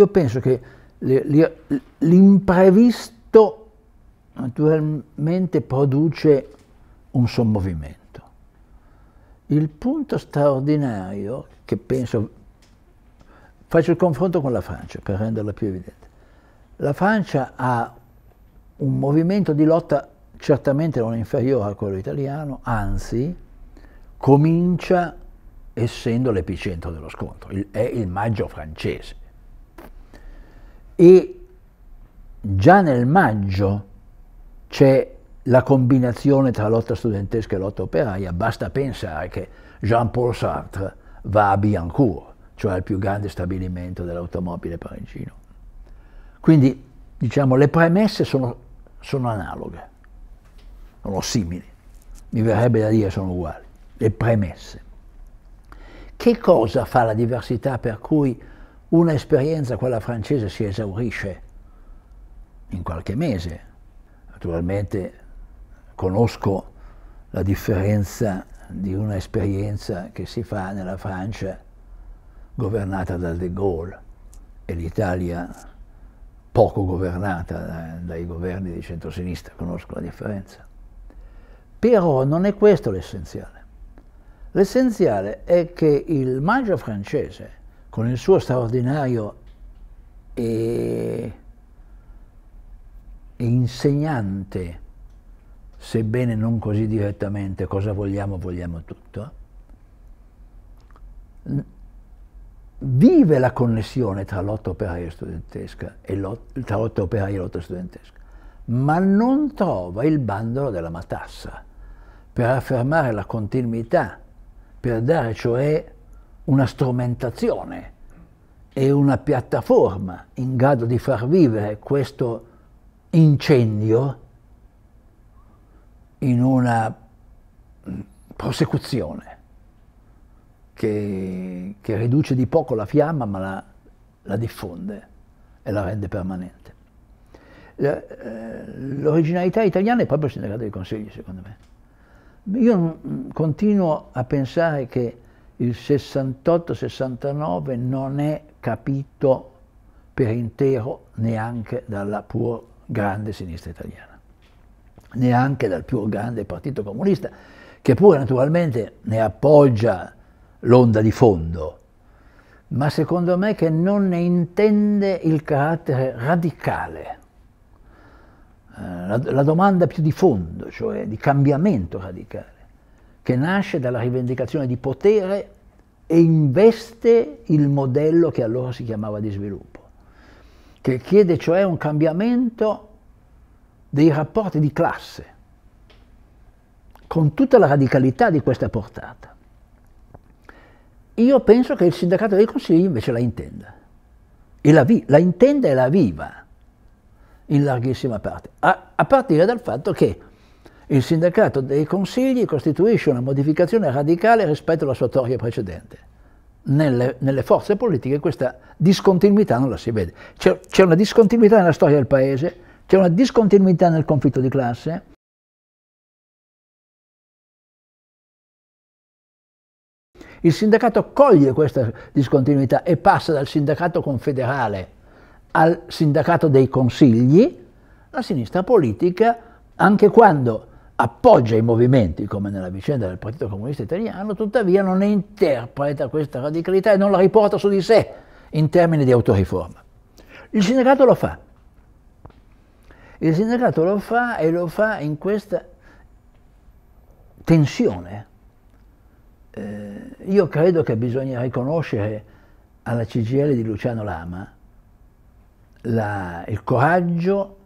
io penso che l'imprevisto naturalmente produce un sommovimento. Il punto straordinario che penso, faccio il confronto con la Francia per renderla più evidente, la Francia ha un movimento di lotta certamente non inferiore a quello italiano, anzi comincia essendo l'epicentro dello scontro, il, è il maggio francese e già nel maggio c'è la combinazione tra lotta studentesca e lotta operaia, basta pensare che Jean-Paul Sartre va a Biancourt, cioè al più grande stabilimento dell'automobile parigino. Quindi, diciamo, le premesse sono, sono analoghe, sono simili, mi verrebbe da dire sono uguali, le premesse. Che cosa fa la diversità per cui un'esperienza, quella francese, si esaurisce in qualche mese. Naturalmente conosco la differenza di un'esperienza che si fa nella Francia governata dal De Gaulle e l'Italia poco governata dai governi di centrosinistra, conosco la differenza. Però non è questo l'essenziale. L'essenziale è che il maggio francese con il suo straordinario e, insegnante, sebbene non così direttamente, cosa vogliamo, vogliamo tutto, vive la connessione tra lotta operaia studentesca e lot, tra lotta operaia e lotta studentesca, ma non trova il bandolo della matassa per affermare la continuità, per dare cioè una strumentazione e una piattaforma in grado di far vivere questo incendio in una mm, prosecuzione che, che riduce di poco la fiamma ma la, la diffonde e la rende permanente. Eh, l'originalità italiana è proprio il sindacato dei consigli, secondo me. Io mm, continuo a pensare che il 68-69 non è capito per intero neanche dalla pur grande sinistra italiana, neanche dal più grande partito comunista, che pure naturalmente ne appoggia l'onda di fondo, ma secondo me che non ne intende il carattere radicale, eh, la domanda più di fondo, cioè di cambiamento radicale che nasce dalla rivendicazione di potere e investe il modello che allora si chiamava di sviluppo, che chiede cioè un cambiamento dei rapporti di classe, con tutta la radicalità di questa portata. Io penso che il sindacato dei consigli invece la intenda, e la, la intenda e la viva in larghissima parte, a, a partire dal fatto che il sindacato dei consigli costituisce una modificazione radicale rispetto alla sua storia precedente. Nelle, nelle, forze politiche questa discontinuità non la si vede. C'è una discontinuità nella storia del paese, c'è una discontinuità nel conflitto di classe. Il sindacato coglie questa discontinuità e passa dal sindacato confederale al sindacato dei consigli, la sinistra politica, anche quando appoggia i movimenti, come nella vicenda del Partito Comunista Italiano, tuttavia non interpreta questa radicalità e non la riporta su di sé in termini di autoriforma. Il sindacato lo fa. Il sindacato lo fa e lo fa in questa tensione. Eh, io credo che bisogna riconoscere alla CGL di Luciano Lama la, il coraggio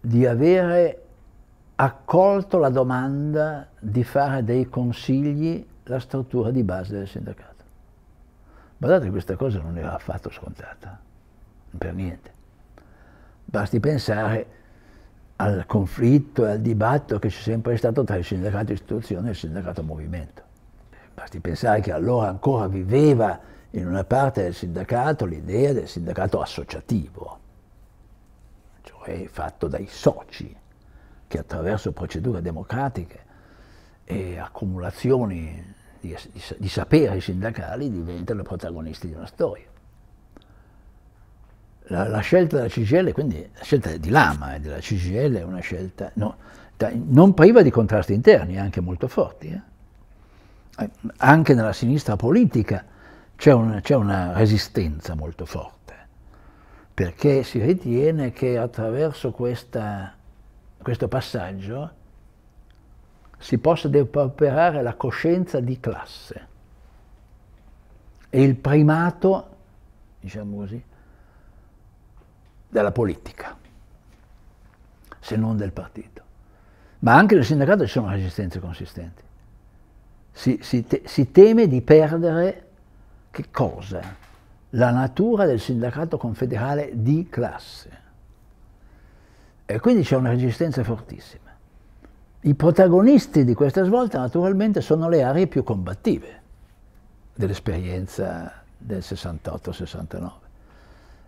di avere accolto la domanda di fare dei consigli la struttura di base del sindacato. Guardate, questa cosa non era affatto scontata, per niente. Basti pensare al conflitto e al dibattito che c'è sempre stato tra il sindacato istituzione e il sindacato movimento. Basti pensare che allora ancora viveva in una parte del sindacato l'idea del sindacato associativo, cioè fatto dai soci che attraverso procedure democratiche e accumulazioni di, di, di saperi sindacali diventano protagonisti di una storia. La, la, scelta della CGL, quindi la scelta di Lama e della CGL è una scelta no, da, non priva di contrasti interni, anche molto forti. Eh? Anche nella sinistra politica c'è un, una resistenza molto forte, perché si ritiene che attraverso questa questo passaggio, si possa depauperare la coscienza di classe e il primato, diciamo così, della politica, se non del partito. Ma anche nel sindacato ci sono resistenze consistenti. Si, si, te, si teme di perdere che cosa? La natura del sindacato confederale di classe e quindi c'è una resistenza fortissima. I protagonisti di questa svolta naturalmente sono le aree più combattive dell'esperienza del 68-69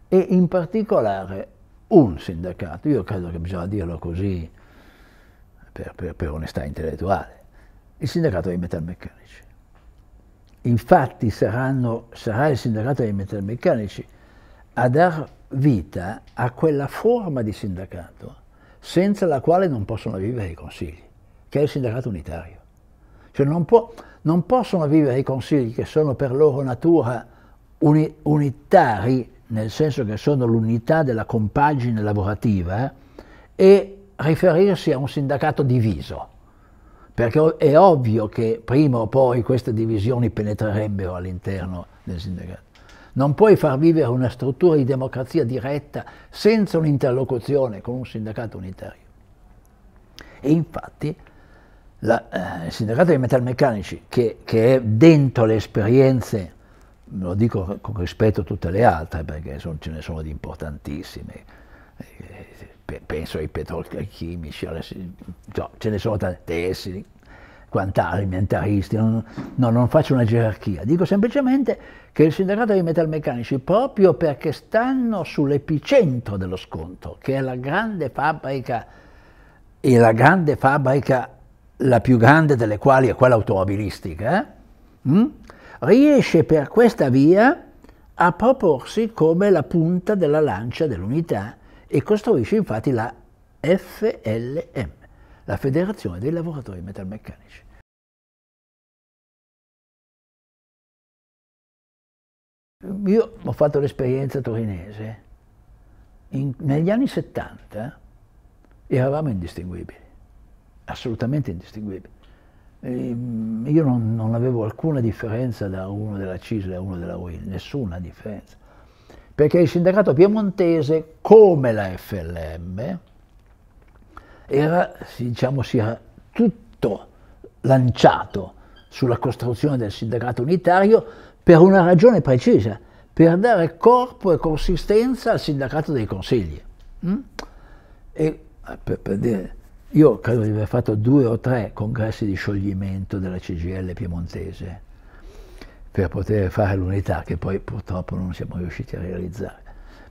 e in particolare un sindacato, io credo che bisogna dirlo così per, per, per onestà intellettuale, il sindacato dei metalmeccanici. Infatti saranno, sarà il sindacato dei metalmeccanici a dar vita a quella forma di sindacato senza la quale non possono vivere i consigli, che è il sindacato unitario. Cioè non, può, non possono vivere i consigli che sono per loro natura uni, unitari, nel senso che sono l'unità della compagine lavorativa, eh, e riferirsi a un sindacato diviso, perché è ovvio che prima o poi queste divisioni penetrerebbero all'interno del sindacato. Non puoi far vivere una struttura di democrazia diretta senza un'interlocuzione con un sindacato unitario. E infatti la, eh, il sindacato dei metalmeccanici, che, che è dentro le esperienze, lo dico con rispetto a tutte le altre, perché sono, ce ne sono di importantissime, eh, penso ai petrolchimici, cioè, ce ne sono tantissimi, quant'alimentaristi, non, no, non faccio una gerarchia, dico semplicemente che il sindacato dei metalmeccanici, proprio perché stanno sull'epicentro dello sconto, che è la grande fabbrica, e la grande fabbrica, la più grande delle quali è quella automobilistica, eh? mm? riesce per questa via a proporsi come la punta della lancia dell'unità e costruisce infatti la FLM la Federazione dei lavoratori metalmeccanici. Io ho fatto l'esperienza torinese, in, negli anni 70 eravamo indistinguibili, assolutamente indistinguibili. Ehm, io non, non, avevo alcuna differenza da uno della CISL e uno della UIL, nessuna differenza, perché il sindacato piemontese, come la FLM, era, diciamo, si era tutto lanciato sulla costruzione del sindacato unitario per una ragione precisa, per dare corpo e consistenza al sindacato dei consigli. Mm? E, ah, per, per dire, io credo di aver fatto due o tre congressi di scioglimento della CGL piemontese per poter fare l'unità che poi purtroppo non siamo riusciti a realizzare,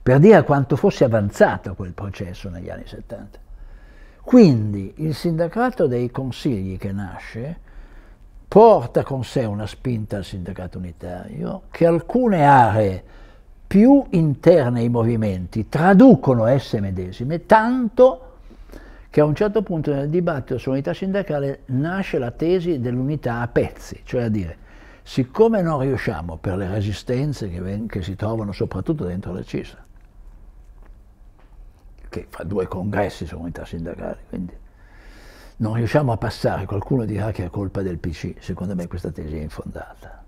per dire quanto fosse avanzato quel processo negli anni 70. Quindi il sindacato dei consigli che nasce porta con sé una spinta al sindacato unitario che alcune aree più interne ai movimenti traducono esse medesime, tanto che a un certo punto nel dibattito sull'unità sindacale nasce la tesi dell'unità a pezzi, cioè a dire siccome non riusciamo per le resistenze che, che si trovano soprattutto dentro la CISA, che fa due congressi su unità sindacali, quindi non riusciamo a passare, qualcuno dirà che è colpa del PC, secondo me questa tesi è infondata,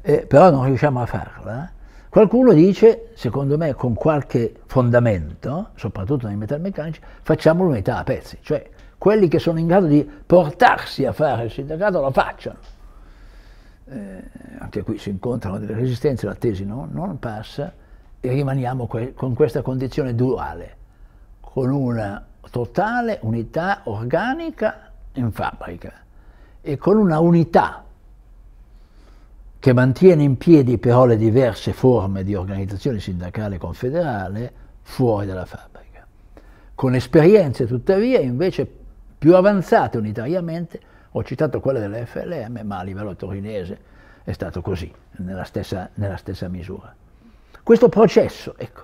e, eh, però non riusciamo a farla. Eh. Qualcuno dice, secondo me con qualche fondamento, soprattutto nei metalmeccanici, facciamo l'unità a pezzi, cioè quelli che sono in grado di portarsi a fare il sindacato lo facciano. Eh, anche qui si incontrano delle resistenze, la tesi no, non passa, rimaniamo que con questa condizione duale, con una totale unità organica in fabbrica e con una unità che mantiene in piedi però le diverse forme di organizzazione sindacale confederale fuori dalla fabbrica, con esperienze tuttavia invece più avanzate unitariamente, ho citato quella della FLM, ma a livello torinese è stato così, nella stessa, nella stessa misura. Questo processo, ecco,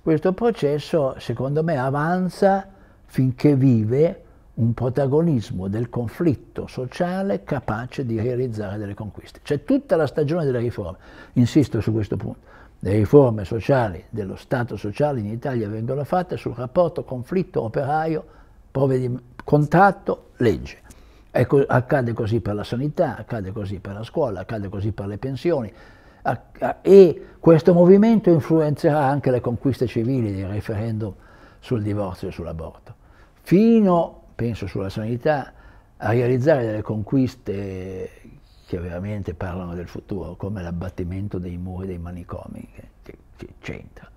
questo processo secondo me avanza finché vive un protagonismo del conflitto sociale capace di realizzare delle conquiste. C'è tutta la stagione delle riforme, insisto su questo punto, le riforme sociali dello Stato sociale in Italia vengono fatte sul rapporto conflitto operaio, contratto, legge. Ecco, accade così per la sanità, accade così per la scuola, accade così per le pensioni, e questo movimento influenzerà anche le conquiste civili dei referendum sul divorzio e sull'aborto, fino, penso sulla sanità, a realizzare delle conquiste che veramente parlano del futuro, come l'abbattimento dei muri dei manicomi, che, che c'entra,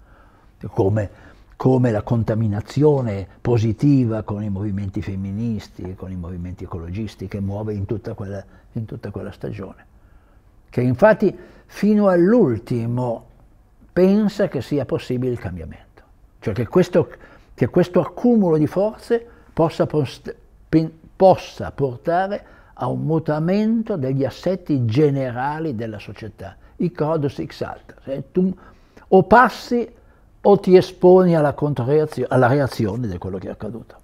come, come, la contaminazione positiva con i movimenti femministi, con i movimenti ecologisti che muove in tutta quella, in tutta quella stagione. Che infatti fino all'ultimo pensa che sia possibile il cambiamento, cioè che questo, che questo accumulo di forze possa, possa portare a un mutamento degli assetti generali della società. I codos exalta, eh? tu o passi o ti esponi alla, alla reazione di quello che è accaduto.